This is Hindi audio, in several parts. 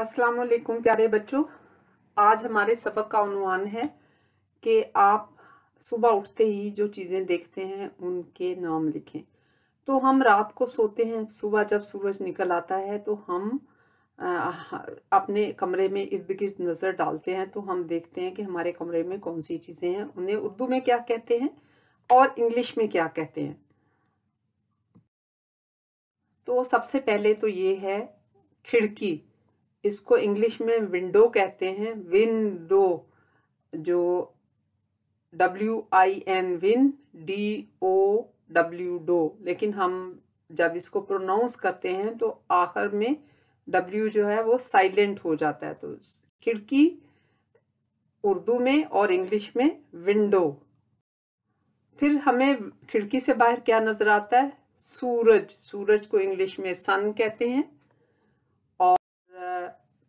अस्सलाम वालेकुम प्यारे बच्चों आज हमारे सबक का अनुमान है कि आप सुबह उठते ही जो चीज़ें देखते हैं उनके नाम लिखें तो हम रात को सोते हैं सुबह जब सूरज निकल आता है तो हम आ, अपने कमरे में इर्द गिर्द नज़र डालते हैं तो हम देखते हैं कि हमारे कमरे में कौन सी चीज़ें हैं उन्हें उर्दू में क्या कहते हैं और इंग्लिश में क्या कहते हैं तो सबसे पहले तो ये है खिड़की इसको इंग्लिश में विंडो कहते हैं विंडो जो W I N win D O W dow लेकिन हम जब इसको प्रोनाउंस करते हैं तो आखिर में डब्ल्यू जो है वो साइलेंट हो जाता है तो खिड़की उर्दू में और इंग्लिश में विंडो फिर हमें खिड़की से बाहर क्या नज़र आता है सूरज सूरज को इंग्लिश में सन कहते हैं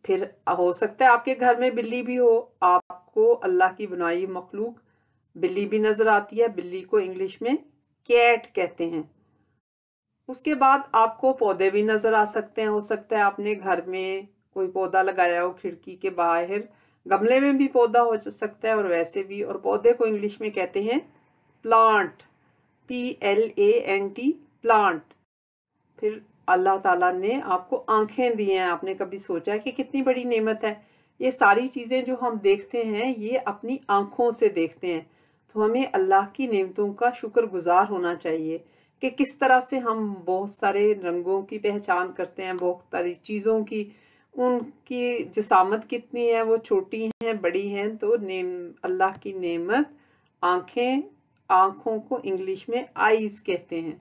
फिर हो सकता है आपके घर में बिल्ली भी हो आपको अल्लाह की बनाई मखलूक बिल्ली भी नज़र आती है बिल्ली को इंग्लिश में कैट कहते हैं उसके बाद आपको पौधे भी नज़र आ सकते हैं हो सकता है आपने घर में कोई पौधा लगाया हो खिड़की के बाहर गमले में भी पौधा हो सकता है और वैसे भी और पौधे को इंग्लिश में कहते हैं plant P L A N T plant फिर अल्लाह ताला ने आपको आंखें दी हैं आपने कभी सोचा है कि कितनी बड़ी नेमत है ये सारी चीज़ें जो हम देखते हैं ये अपनी आँखों से देखते हैं तो हमें अल्लाह की नेमतों का शुक्रगुजार होना चाहिए कि किस तरह से हम बहुत सारे रंगों की पहचान करते हैं बहुत सारी चीज़ों की उनकी जसामत कितनी है वो छोटी हैं बड़ी हैं तो नेम अल्लाह की नेमत आँखें आँखों को इंग्लिश में आईज़ कहते हैं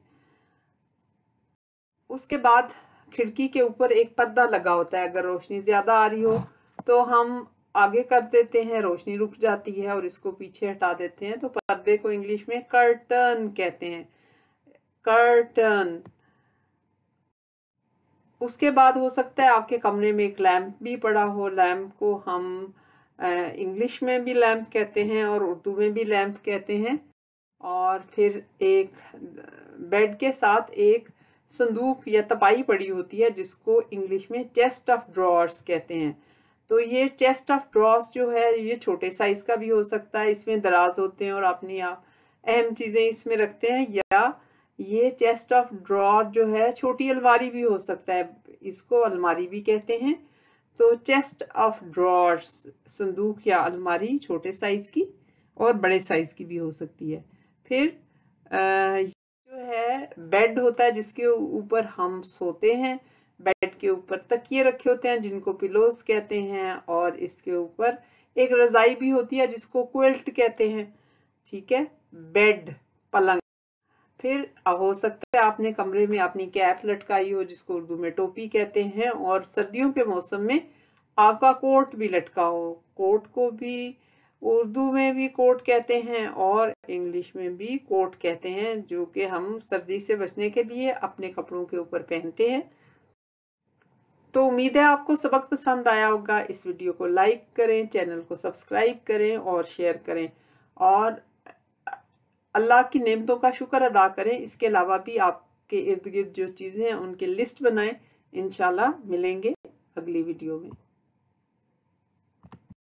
उसके बाद खिड़की के ऊपर एक पर्दा लगा होता है अगर रोशनी ज़्यादा आ रही हो तो हम आगे कर देते हैं रोशनी रुक जाती है और इसको पीछे हटा देते हैं तो पर्दे को इंग्लिश में कर्टन कहते हैं कर्टन उसके बाद हो सकता है आपके कमरे में एक लैम्प भी पड़ा हो लैम्प को हम इंग्लिश में भी लैम्प कहते हैं और उर्दू में भी लैम्प कहते हैं और फिर एक बेड के साथ एक संदूक या तपाई पड़ी होती है जिसको इंग्लिश में चेस्ट ऑफ ड्रॉर्स कहते हैं तो ये चेस्ट ऑफ ड्रॉर्स जो है ये छोटे साइज़ का भी हो सकता है इसमें दराज होते हैं और अपने आप अहम चीज़ें इसमें रखते हैं या ये चेस्ट ऑफ ड्रॉर जो है छोटी अलमारी भी हो सकता है इसको अलमारी भी कहते हैं तो चेस्ट ऑफ ड्रॉर्स संदूक या अलमारी छोटे साइज़ की और बड़े साइज़ की भी हो सकती है फिर आ, जो है बेड होता है जिसके ऊपर हम सोते हैं बेड के ऊपर तकिए रखे होते हैं जिनको पिलोस कहते हैं और इसके ऊपर एक रजाई भी होती है जिसको क्वेल्ट कहते हैं ठीक है बेड पलंग फिर हो सकता है आपने कमरे में अपनी कैप लटकाई हो जिसको उर्दू में टोपी कहते हैं और सर्दियों के मौसम में आपका कोट भी लटका हो कोट को भी उर्दू में भी कोट कहते हैं और इंग्लिश में भी कोट कहते हैं जो कि हम सर्दी से बचने के लिए अपने कपड़ों के ऊपर पहनते हैं तो उम्मीद है आपको सबक पसंद आया होगा इस वीडियो को लाइक करें चैनल को सब्सक्राइब करें और शेयर करें और अल्लाह की नेमतों का शुक्र अदा करें इसके अलावा भी आपके इर्द गिर्द जो चीज़ें हैं उनकी लिस्ट बनाएं इन मिलेंगे अगली वीडियो में